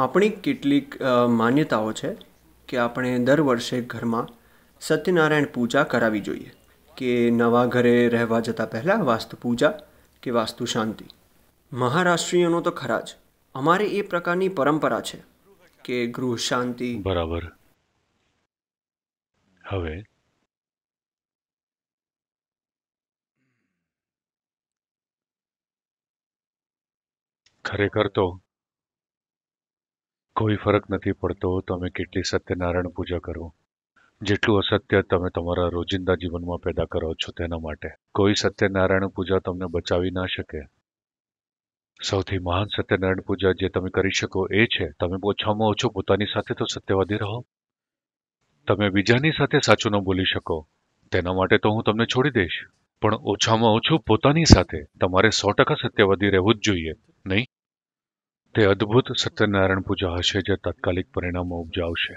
આપણી કેટલીક માન્યતાઓ છે કે આપણે દર વર્ષે ઘરમાં સત્યનારાયણ પૂજા કરાવી જોઈએ કે નવા ઘરે રહેવા જતાં પહેલાં વાસ્તુ પૂજા કે વાસ્તુ શાંતિ મહારાષ્ટ્રીયનો તો ખરા જ અમારે એ પ્રકારની પરંપરા છે કે ગૃહ શાંતિ બરાબર હવે ખરેખર તો કોઈ ફરક નથી પડતો તમે કેટલી સત્યનારાયણ પૂજા કરો જેટલું અસત્ય તમે તમારા રોજિંદા જીવનમાં પેદા કરો છો તેના માટે કોઈ સત્યનારાયણ પૂજા તમને બચાવી ના શકે સૌથી મહાન સત્યનારાયણ પૂજા જે તમે કરી શકો એ છે તમે ઓછામાં ઓછો પોતાની સાથે તો સત્યવાદી રહો તમે બીજાની સાથે સાચું ન બોલી શકો તેના માટે તો હું તમને છોડી દઈશ પણ ઓછામાં ઓછું પોતાની સાથે તમારે સો ટકા સત્યવાદી રહેવું જ જોઈએ નહીં તે અદ્ભુત સત્યનારાયણ પૂજા હશે જે તાત્કાલિક પરિણામો ઉપજાવશે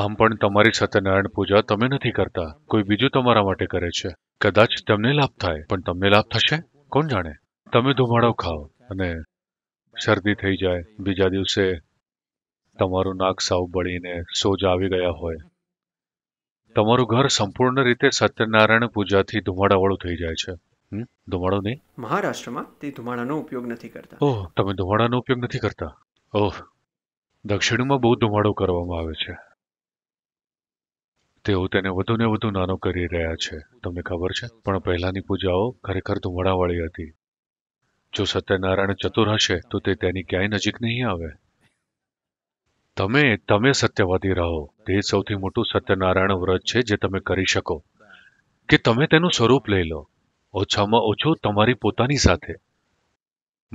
આમ પણ તમારી સત્યનારાયણ પૂજા તમે નથી કરતા કોઈ બીજું તમારા માટે કરે છે કદાચ તમને લાભ થાય પણ તમને લાભ થશે કોણ જાણે તમે ધુમાડો ખાઓ અને શરદી થઈ જાય બીજા દિવસે તમારું નાક સાવ બળીને સોજ આવી ગયા હોય તમારું ઘર સંપૂર્ણ રીતે સત્યનારાયણ પૂજાથી ધુમાડાવાળું થઈ જાય છે ધુમાડો નહીં મહારાષ્ટ્રમાં તે ધુમાડાનો ઉપયોગ નથી કરતા ઓહ તમે ધુમાડાનો ઉપયોગ નથી કરતા ઓહ દક્ષિણમાં બહુ ધુમાડો કરવામાં આવે છે તેઓ તેને વધુ ને વધુ નાનો કરી રહ્યા છે તમને ખબર છે પણ પહેલાની પૂજાઓ ખરેખર ધુમાડાવાળી હતી જો સત્યનારાયણ ચતુર હશે તો તે તેની ક્યાંય નજીક નહીં આવે તમે તમે સત્યવાદી રહો તે સૌથી મોટું સત્યનારાયણ વ્રત છે જે તમે કરી શકો કે તમે તેનું સ્વરૂપ લઈ લો ઓછામાં ઓછો તમારી પોતાની સાથે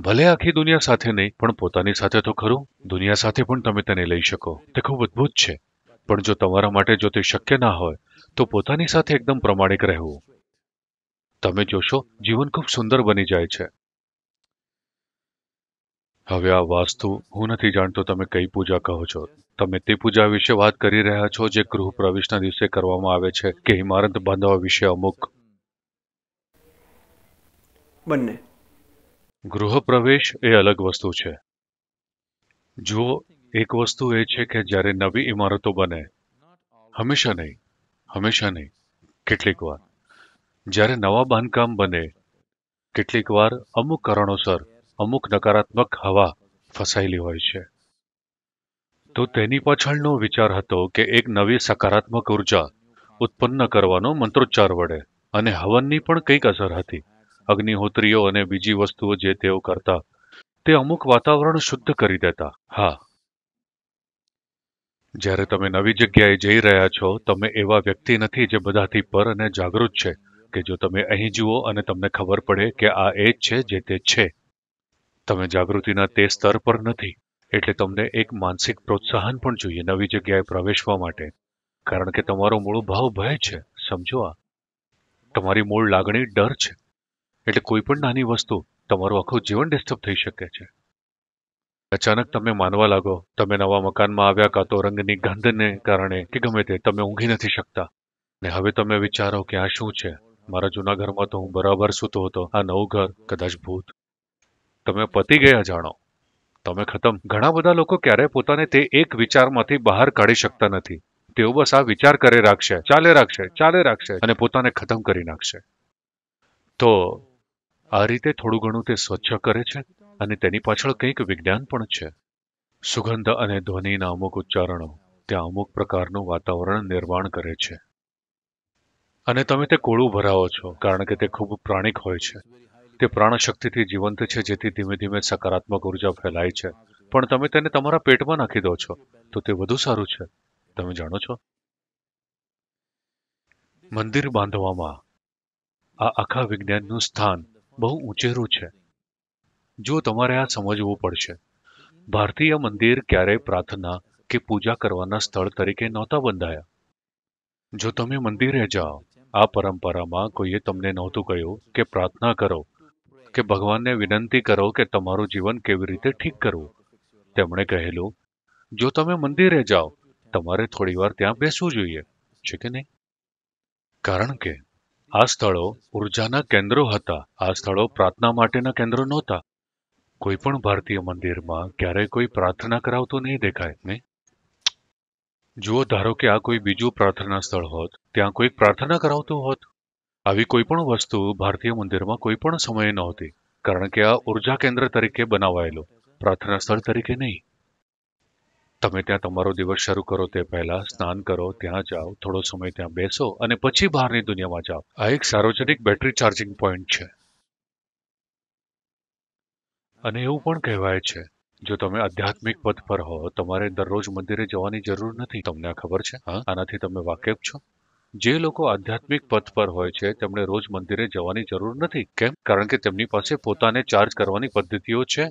ભલે આખી દુનિયા સાથે નહીં પણ પોતાની સાથે તો ખરું દુનિયા સાથે પણ તમે તેને લઈ શકો તે ખૂબ અદ્ભુત છે પણ જો તમારા માટે જો તે શક્ય ના હોય તો પોતાની સાથે એકદમ પ્રમાણિક રહેવું તમે જોશો જીવન ખૂબ સુંદર બની જાય છે હવે આ વાસ્તુ હું નથી જાણતો તમે કઈ પૂજા કહો છો તમે તે પૂજા વિશે વાત કરી રહ્યા છો જે ગૃહ પ્રવેશના દિવસે કરવામાં આવે છે કે ઇમારત બાંધવા વિશે અમુક બંને પ્રવેશ એ અલગ વસ્તુ છે જુઓ એક વસ્તુ એ છે કે જ્યારે નવી ઇમારતો બને હંમેશા નહીં હંમેશા નહીં કેટલીક વાર જ્યારે નવા બાંધકામ બને કેટલીક વાર અમુક કારણોસર અમુક નકારાત્મક હવા ફસાયેલી હોય છે તો તેની પાછળનો વિચાર હતો કે એક નવી સકારાત્મક ઉર્જા ઉત્પન્ન કરવાનો મંત્રોચ્ચાર વડે અને હવનની પણ કંઈક અસર હતી અગ્નિહોત્રીઓ અને બીજી વસ્તુઓ જે તેઓ કરતા તે અમુક વાતાવરણ શુદ્ધ કરી દેતા હા જ્યારે તમે નવી જગ્યાએ જઈ રહ્યા છો તમે એવા વ્યક્તિ નથી જે બધાથી પર અને જાગૃત છે કે જો તમે અહીં જુઓ અને તમને ખબર પડે કે આ એ જ છે જે તે છે તમે જાગૃતિના તે સ્તર પર નથી એટલે તમને એક માનસિક પ્રોત્સાહન પણ જોઈએ નવી જગ્યાએ પ્રવેશવા માટે કારણ કે તમારો મૂળ ભાવ ભય છે સમજો આ તમારી મૂળ લાગણી ડર છે એટલે કોઈ પણ નાની વસ્તુ તમારું આખું જીવન ડિસ્ટર્બ થઈ શકે છે અચાનક તમે માનવા લાગો તમે નવા મકાનમાં આવ્યા કાં તો રંગની ગંધને કારણે કે ગમે તે તમે ઊંઘી નથી શકતા ને હવે તમે વિચારો કે આ શું છે મારા જૂના ઘરમાં તો હું બરાબર સૂતો હતો આ નવું ઘર કદાચ ભૂત તમે પતી ગયા જાણો તમે ખતમ ઘણા બધા લોકો ક્યારેય પોતાને તે એક વિચારમાંથી બહાર કાઢી શકતા નથી તેઓ બસ આ વિચાર કરે રાખશે ચાલે રાખશે ચાલે રાખશે અને પોતાને ખતમ કરી નાખશે તો આ રીતે થોડું ઘણું તે સ્વચ્છ કરે છે અને તેની પાછળ કંઈક વિજ્ઞાન પણ છે સુગંધ અને ધ્વનિના અમુક ઉચ્ચારણો ત્યાં અમુક પ્રકારનું વાતાવરણ નિર્માણ કરે છે અને તમે તે કોળું ભરાવો છો કારણ કે તે ખૂબ પ્રાણિક હોય છે તે પ્રાણશક્તિથી જીવંત છે જેથી ધીમે ધીમે સકારાત્મક ઉર્જા ફેલાય છે પણ તમે તેને તમારા પેટમાં નાખી દો છો તો તે વધુ સારું છે તમે જાણો છો મંદિર બાંધવામાં આ આખા વિજ્ઞાનનું સ્થાન બહુ ઉચેરું છે જો તમારે આ સમજવું પડશે ભારતીય મંદિર ક્યારેય પ્રાર્થના કે પૂજા કરવાના સ્થળ તરીકે નહોતા બંધાયા જો તમે મંદિરે જાઓ આ પરંપરામાં કોઈએ તમને નહોતું કહ્યું કે પ્રાર્થના કરો કે ભગવાનને વિનંતી કરો કે તમારું જીવન કેવી રીતે ઠીક કરવું તેમણે કહેલું જો તમે મંદિરે જાઓ તમારે થોડીવાર ત્યાં બેસવું જોઈએ છે કે નહીં કારણ કે આ સ્થળો ઉર્જાના કેન્દ્રો હતા આ સ્થળો પ્રાર્થના માટેના કેન્દ્રો નહોતા કોઈ પણ ભારતીય મંદિરમાં ક્યારેય કોઈ પ્રાર્થના કરાવતું નહીં દેખાય ને જુઓ ધારો કે આ કોઈ બીજું પ્રાર્થના સ્થળ હોત ત્યાં કોઈ પ્રાર્થના કરાવતું હોત આવી કોઈ પણ વસ્તુ ભારતીય મંદિરમાં કોઈ પણ સમયે નહોતી કારણ કે આ ઉર્જા કેન્દ્ર તરીકે બનાવાયેલું પ્રાર્થના સ્થળ તરીકે નહીં તમે ત્યાં તમારો દિવસ શરૂ કરો તે પહેલા સ્નાન કરો ત્યાં જાઓ થોડો સમય ત્યાં બેસો અને પછી બહારની દુનિયામાં જાઓ આ એક સાર્વજનિક બેટરી ચાર્જિંગ પોઈન્ટ છે અને એવું પણ કહેવાય છે જો તમે આધ્યાત્મિક પથ પર હો તમારે દરરોજ મંદિરે જવાની જરૂર નથી તમને આ ખબર છે આનાથી તમે વાકેફ છો જે લોકો આધ્યાત્મિક પથ પર હોય છે તેમણે રોજ મંદિરે જવાની જરૂર નથી કેમ કારણ કે તેમની પાસે પોતાને ચાર્જ કરવાની પદ્ધતિઓ છે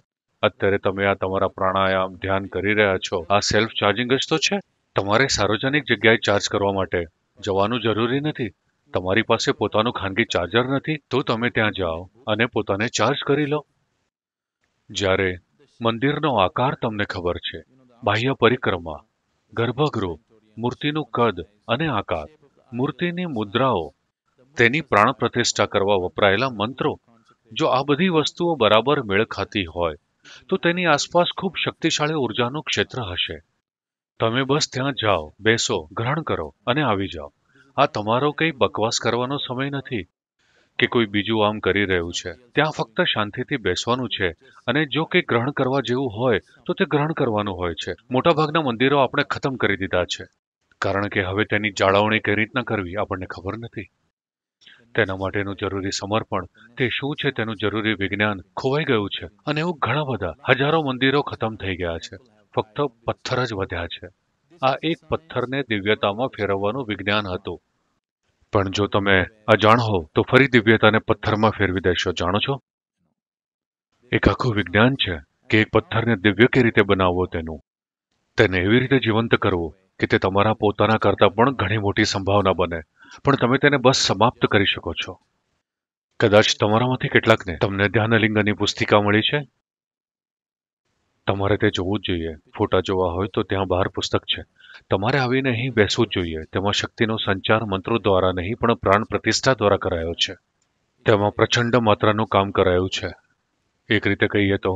અત્યારે તમે આ તમારા પ્રાણાયામ ધ્યાન કરી રહ્યા છો આ સેલ્ફ ચાર્જિંગ જ તો છે તમારે સાર્વજનિક જગ્યાએ ચાર્જ કરવા માટે જવાનું જરૂરી નથી તમારી પાસે પોતાનું ખાનગી ચાર્જર નથી તો તમે ત્યાં જાઓ અને પોતાને ચાર્જ કરી લો જ્યારે મંદિરનો આકાર તમને ખબર છે બાહ્ય પરિક્રમા ગર્ભગૃહ મૂર્તિનું કદ અને આકાર મૂર્તિની મુદ્રાઓ તેની પ્રાણ પ્રતિષ્ઠા કરવા વપરાયેલા મંત્રો જો આ બધી વસ્તુઓ બરાબર મેળ ખાતી હોય તો તેની આસપાસ ખૂબ શક્તિશાળી ઉર્જાનું ક્ષેત્ર હશે તમે બસ ત્યાં જાઓ બેસો ગ્રહણ કરો અને આવી જાઓ આ તમારો કંઈ બકવાસ કરવાનો સમય નથી કે કોઈ બીજું આમ કરી રહ્યું છે ત્યાં ફક્ત શાંતિથી બેસવાનું છે અને જો કંઈ ગ્રહણ કરવા જેવું હોય તો તે ગ્રહણ કરવાનું હોય છે મોટાભાગના મંદિરો આપણે ખતમ કરી દીધા છે કારણ કે હવે તેની જાળવણી કઈ રીતના કરવી આપણને ખબર નથી તેના માટેનું જરૂરી સમર્પણ તે શું છે તેનું જરૂરી વિજ્ઞાન ખોવાઈ ગયું છે અને એવું ઘણા બધા હજારો મંદિરો ખતમ થઈ ગયા છે ફક્ત પથ્થર જ વધ્યા છે આ એક પથ્થરને દિવ્યતામાં ફેરવવાનું વિજ્ઞાન હતું પણ જો તમે અજાણ હો તો ફરી દિવ્યતાને પથ્થરમાં ફેરવી દેશો જાણો છો એક આખું વિજ્ઞાન છે કે એક પથ્થરને દિવ્ય કે રીતે બનાવવો તેનું તેને એવી રીતે જીવંત કરવું કે તે તમારા પોતાના કરતાં પણ ઘણી મોટી સંભાવના બને પણ તમે તેને બસ સમાપ્ત કરી શકો છો કદાચ તમારામાંથી કેટલાકને તમને ધ્યાનલિંગની પુસ્તિકા મળી છે તમારે તે જોવું જ જોઈએ ફોટા જોવા હોય તો ત્યાં બહાર પુસ્તક છે તમારે આવીને અહીં બેસવું જ જોઈએ તેમાં શક્તિનો સંચાર મંત્રો દ્વારા નહીં પણ પ્રાણ પ્રતિષ્ઠા દ્વારા કરાયો છે તેમાં પ્રચંડ માત્રાનું કામ કરાયું છે એક રીતે કહીએ તો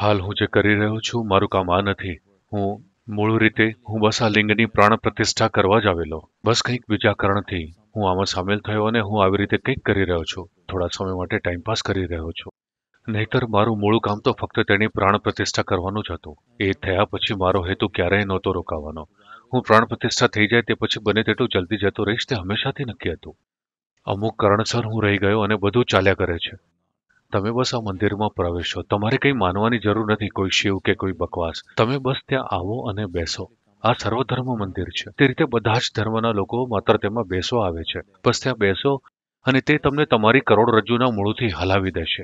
હાલ હું જે કરી રહ્યો છું મારું કામ આ નથી હું મૂળ રીતે હું બસ આ લિંગની પ્રાણ પ્રતિષ્ઠા કરવા જ આવેલો બસ કંઈક બીજા કારણથી હું આમાં સામેલ થયો અને હું આવી રીતે કંઈક કરી રહ્યો છું થોડા સમય માટે ટાઈમપાસ કરી રહ્યો છું નહીતર મારું મૂળ કામ તો ફક્ત તેની પ્રાણ પ્રતિષ્ઠા કરવાનું જ હતું એ થયા પછી મારો હેતુ ક્યારેય નહોતો રોકાવાનો હું પ્રાણ પ્રતિષ્ઠા થઈ જાય તે પછી બને તેટલું જલ્દી જતો રહીશ તે હંમેશાથી નક્કી હતું અમુક કારણસર હું રહી ગયો અને બધું ચાલ્યા કરે છે તમે બસ આ મંદિરમાં પ્રવેશો તમારે કંઈ માનવાની જરૂર નથી કોઈ શિવ કે કોઈ બકવાસ તમે બસ ત્યાં આવો અને બેસો આ સર્વધર્મ મંદિર છે તે રીતે બધા જ ધર્મના લોકો માત્ર તેમાં બેસવા આવે છે બસ ત્યાં બેસો અને તે તમને તમારી કરોડરજ્જુના મૂળથી હલાવી દેશે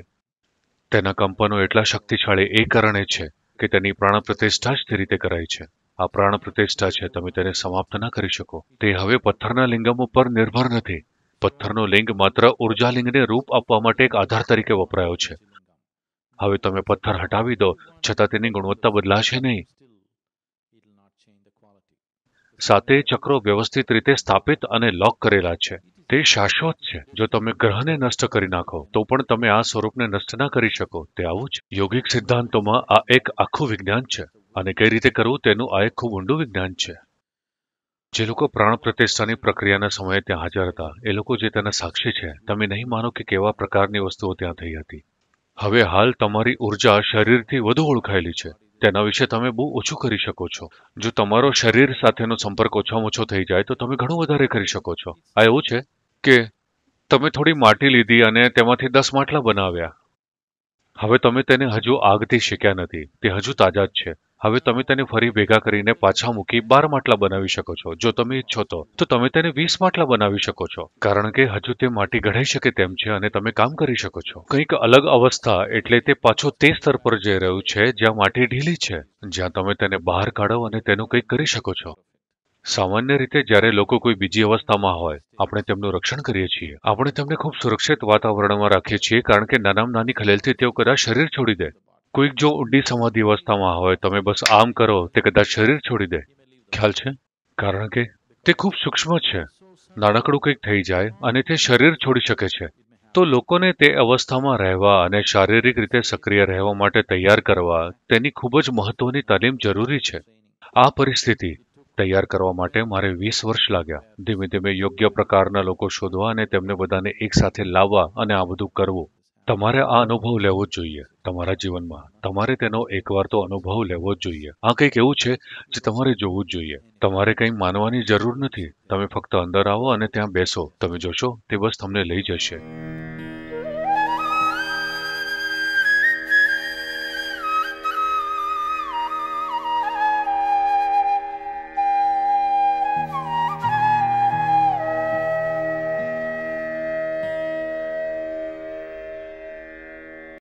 તેના કંપનો એટલા શક્તિશાળી એ કારણે છે કે તેની પ્રાણ પ્રતિષ્ઠા જ તે રીતે કરાઈ છે આ પ્રાણ પ્રતિષ્ઠા છે તમે તેને સમાપ્ત ના કરી શકો તે હવે પથ્થરના લિંગમ ઉપર નિર્ભર નથી પથ્થરનો લિંગ માત્ર ઉર્જા લિંગને રૂપ આપવા માટે એક આધાર તરીકે વપરાયો છે હવે તમે પથ્થર હટાવી દો છતાં તેની ગુણવત્તા બદલાશે નહીં સાથે ચક્રો વ્યવસ્થિત રીતે સ્થાપિત અને લોક કરેલા છે તે શાશ્વત છે જો તમે ગ્રહને નષ્ટ કરી નાખો તો પણ તમે આ સ્વરૂપને નષ્ટ ના કરી શકો તે આવું જ યોગિક સિદ્ધાંતોમાં આ એક આખું વિજ્ઞાન છે અને કઈ રીતે કરવું તેનું આ એક ખૂબ ઊંડું વિજ્ઞાન છે જે લોકો પ્રાણ પ્રતિષ્ઠાની પ્રક્રિયાના સમયે ત્યાં હાજર હતા એ લોકો જે તેના સાક્ષી છે તમે નહીં માનો કે કેવા પ્રકારની વસ્તુઓ ત્યાં થઈ હતી હવે હાલ તમારી ઉર્જા શરીરથી વધુ ઓળખાયેલી છે તેના વિશે તમે બહુ ઓછું કરી શકો છો જો તમારો શરીર સાથેનો સંપર્ક ઓછામાં ઓછો થઈ જાય તો તમે ઘણું વધારે કરી શકો છો આ એવું છે કે તમે થોડી માટી લીધી અને તેમાંથી દસ માટલા બનાવ્યા હવે તમે તેને હજુ આગથી શીખ્યા નથી તે હજુ તાજા જ છે હવે તમે તેને ફરી ભેગા કરીને પાછા મૂકી બાર માટલા બનાવી શકો છો જો તમે ઈચ્છો તો તમે તેને વીસ માટલા બનાવી શકો છો કારણ કે હજુ તે માટી ઘડાઈ શકે તેમ છે અને તમે કામ કરી શકો છો કંઈક અલગ અવસ્થા એટલે તે પાછો તે સ્તર પર જઈ રહ્યું છે જ્યાં માટી ઢીલી છે જ્યાં તમે તેને બહાર કાઢો અને તેનું કંઈક કરી શકો છો સામાન્ય રીતે જ્યારે લોકો કોઈ બીજી અવસ્થામાં હોય આપણે તેમનું રક્ષણ કરીએ છીએ આપણે તેમને ખૂબ સુરક્ષિત વાતાવરણમાં રાખીએ છીએ કારણ કે નાનામાં નાની ખલેલથી તેઓ કદાચ શરીર છોડી દે કોઈક જો ઊંડી સમાધિ અવસ્થામાં હોય તમે બસ આમ કરો તે કદાચ શરીર છોડી દે ખ્યાલ છે કારણ કે તે ખૂબ સૂક્ષ્મ છે નાનકડું કંઈક થઈ જાય અને તે શરીર છોડી શકે છે તો લોકોને તે અવસ્થામાં રહેવા અને શારીરિક રીતે સક્રિય રહેવા માટે તૈયાર કરવા તેની ખૂબ જ મહત્વની તાલીમ જરૂરી છે આ પરિસ્થિતિ તૈયાર કરવા માટે મારે વીસ વર્ષ લાગ્યા ધીમે ધીમે યોગ્ય પ્રકારના લોકો શોધવા અને તેમને બધાને એકસાથે લાવવા અને આ બધું કરવું તમારે આ અનુભવ લેવો જ જોઈએ તમારા જીવનમાં તમારે તેનો એકવાર તો અનુભવ લેવો જ જોઈએ આ કંઈક એવું છે જે તમારે જોવું જ જોઈએ તમારે કંઈ માનવાની જરૂર નથી તમે ફક્ત અંદર આવો અને ત્યાં બેસો તમે જોશો તે બસ તમને લઈ જશે